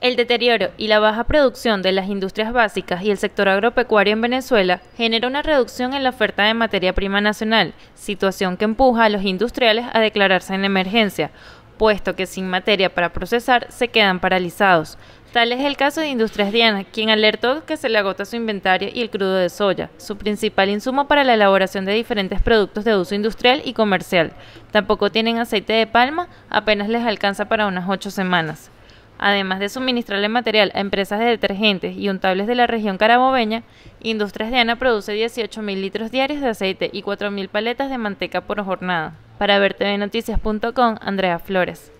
El deterioro y la baja producción de las industrias básicas y el sector agropecuario en Venezuela genera una reducción en la oferta de materia prima nacional, situación que empuja a los industriales a declararse en emergencia, puesto que sin materia para procesar se quedan paralizados. Tal es el caso de Industrias Diana, quien alertó que se le agota su inventario y el crudo de soya, su principal insumo para la elaboración de diferentes productos de uso industrial y comercial. Tampoco tienen aceite de palma, apenas les alcanza para unas ocho semanas además de suministrarle material a empresas de detergentes y untables de la región carabobeña, Industrias Diana produce 18.000 litros diarios de aceite y 4.000 paletas de manteca por jornada. Para TVNoticias.com, Andrea Flores.